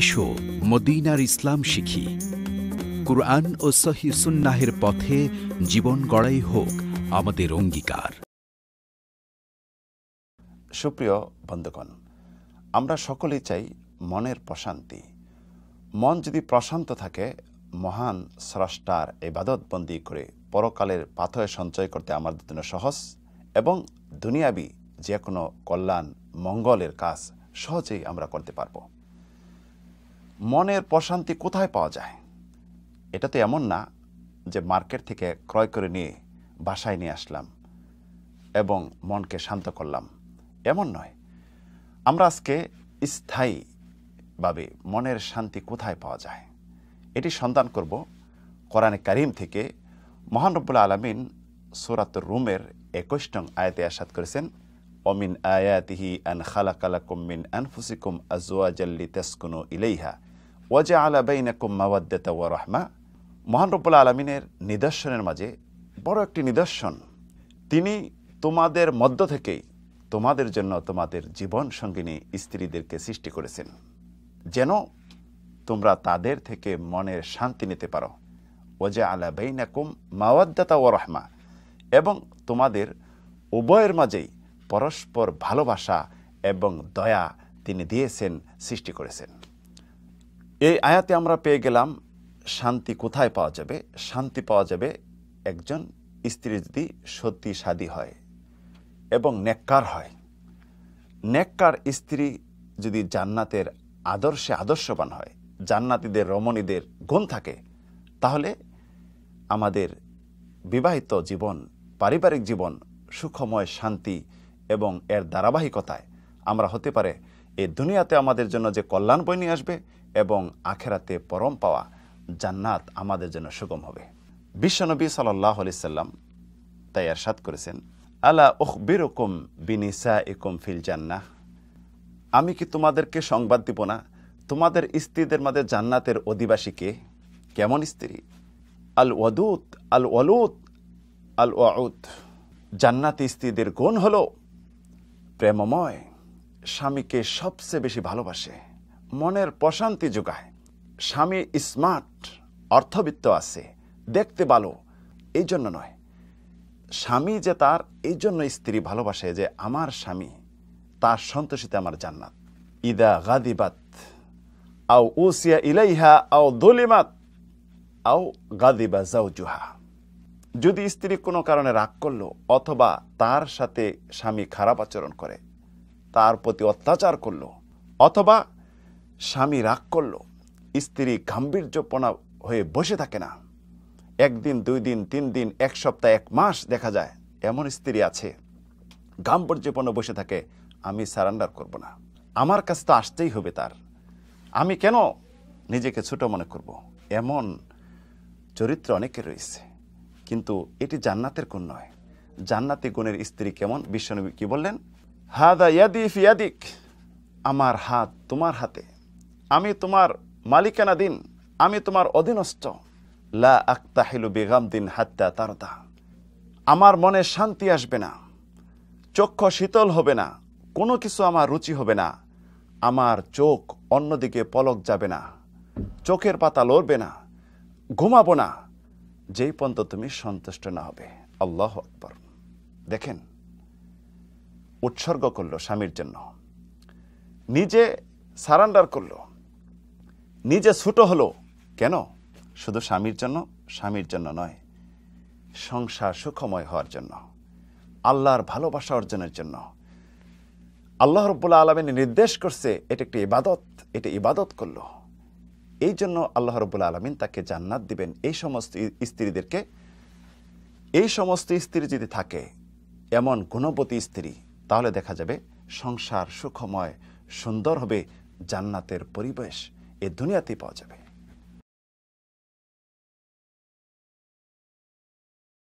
এসো মদিনার ইসলাম শিখি কুরআন ও সহি সুন্নাহের পথে জীবন গড়াই হোক আমাদের অঙ্গীকার সুপ্রিয় বন্ধুগণ আমরা সকলেই চাই মনের প্রশান্তি মন যদি প্রশান্ত থাকে মহান স্রষ্টার বন্দী করে পরকালের পাথয় সঞ্চয় করতে আমাদের জন্য সহজ এবং দুনিয়াবি যে কোনো কল্যাণ মঙ্গলের কাজ সহজেই আমরা করতে পারবো মনের প্রশান্তি কোথায় পাওয়া যায় এটা তো এমন না যে মার্কেট থেকে ক্রয় করে নিয়ে বাসায় নিয়ে আসলাম এবং মনকে শান্ত করলাম এমন নয় আমরা আজকে স্থায়ীভাবে মনের শান্তি কোথায় পাওয়া যায় এটি সন্ধান করব কোরআনে কারিম থেকে মহানবুল্লা আলমিন সুরাত রুমের একুশ নং আয়তে আসাদ করেছেন অমিন আয়াতিহি আন খালাকালাকুম মিন আনফুসিকুম আজওয়াজাল্লি তেসকুনো ইলেইহা ওয়াজা আলা বাইনাকুম মাওয়াদ্দাতা ওয়া রহমা মহান রব্বুল আলমিনের নিদর্শনের মাঝে বড় একটি নিদর্শন তিনি তোমাদের মধ্য থেকেই তোমাদের জন্য তোমাদের জীবন সঙ্গিনী স্ত্রীদেরকে সৃষ্টি করেছেন যেন তোমরা তাদের থেকে মনের শান্তি নিতে পারো ওজে আলা বেইনাকুম মাওয়াদ্দাতা ও রহমা এবং তোমাদের উভয়ের মাঝেই পরস্পর ভালোবাসা এবং দয়া তিনি দিয়েছেন সৃষ্টি করেছেন এই আয়াতে আমরা পেয়ে গেলাম শান্তি কোথায় পাওয়া যাবে শান্তি পাওয়া যাবে একজন স্ত্রী যদি সত্যি সাদী হয় এবং নেককার হয় নেককার স্ত্রী যদি জান্নাতের আদর্শে আদর্শবান হয় জান্নাতিদের রমণীদের গুণ থাকে তাহলে আমাদের বিবাহিত জীবন পারিবারিক জীবন সুখময় শান্তি এবং এর ধারাবাহিকতায় আমরা হতে পারে এ দুনিয়াতে আমাদের জন্য যে কল্যাণ বই নিয়ে আসবে এবং আখেরাতে পরম পাওয়া জান্নাত আমাদের জন্য সুগম হবে বিশ্বনবী সাল্লাহ আলি সাল্লাম তাই এরশাদ করেছেন আলা ওখবির ওকুম বিনিসা ইকুম ফিল জান্না আমি কি তোমাদেরকে সংবাদ দিব না তোমাদের স্ত্রীদের মাঝে জান্নাতের অধিবাসীকে কেমন স্ত্রী আল ওয়দুত আল ওয়ালুত আল ওয়াউত জান্নাতি স্ত্রীদের গুণ হলো প্রেমময় স্বামীকে সবচেয়ে বেশি ভালোবাসে মনের প্রশান্তি যোগায় স্বামী স্মার্ট অর্থবিত্ত আছে দেখতে ভালো এই জন্য নয় স্বামী যে তার এই জন্য স্ত্রী ভালোবাসে যে আমার স্বামী তার সন্তোষিতে আমার জান্নাত ইদা গাদিবাত আও উসিয়া ইলাইহা আও দলিমাত আও গাদিবা জাউজুহা যদি স্ত্রী কোনো কারণে রাগ করলো অথবা তার সাথে স্বামী খারাপ আচরণ করে তার প্রতি অত্যাচার করলো অথবা স্বামী রাগ করলো স্ত্রী গাম্ভীর্যপনা হয়ে বসে থাকে না একদিন দুই দিন তিন দিন এক সপ্তাহ এক মাস দেখা যায় এমন স্ত্রী আছে গাম্ভীর্যপনা বসে থাকে আমি সারান্ডার করব না আমার কাছে তো আসতেই হবে তার আমি কেন নিজেকে ছোট মনে করব এমন চরিত্র অনেকে রয়েছে কিন্তু এটি জান্নাতের কোন নয় জান্নাতি গুণের স্ত্রী কেমন বিশ্বনবী কি বললেন হাদা ইয়াদি ফিয়াদিক আমার হাত তোমার হাতে আমি তোমার মালিকানা দিন আমি তোমার অধীনস্থ লা হেলু বেগাম দিন হাত্তা তারতা আমার মনে শান্তি আসবে না চক্ষু শীতল হবে না কোনো কিছু আমার রুচি হবে না আমার চোখ অন্যদিকে পলক যাবে না চোখের পাতা লড়বে না ঘুমাবো না যেই পন্ত তুমি সন্তুষ্ট না হবে আল্লাহ আকবর দেখেন উৎসর্গ করলো স্বামীর জন্য নিজে সারান্ডার করলো নিজে ছুটো হলো কেন শুধু স্বামীর জন্য স্বামীর জন্য নয় সংসার সুখময় হওয়ার জন্য আল্লাহর ভালোবাসা অর্জনের জন্য আল্লাহ রব্বুল্লা আলমিনী নির্দেশ করছে এটা একটি ইবাদত এটা ইবাদত করলো এই জন্য আল্লাহ রবুল আলমিন তাকে জান্নাত দিবেন এই সমস্ত স্ত্রীদেরকে এই সমস্ত স্ত্রী যদি থাকে এমন গুণবতী স্ত্রী তাহলে দেখা যাবে সংসার সুখময় সুন্দর হবে জান্নাতের পরিবেশ এ দুনিয়াতেই পাওয়া যাবে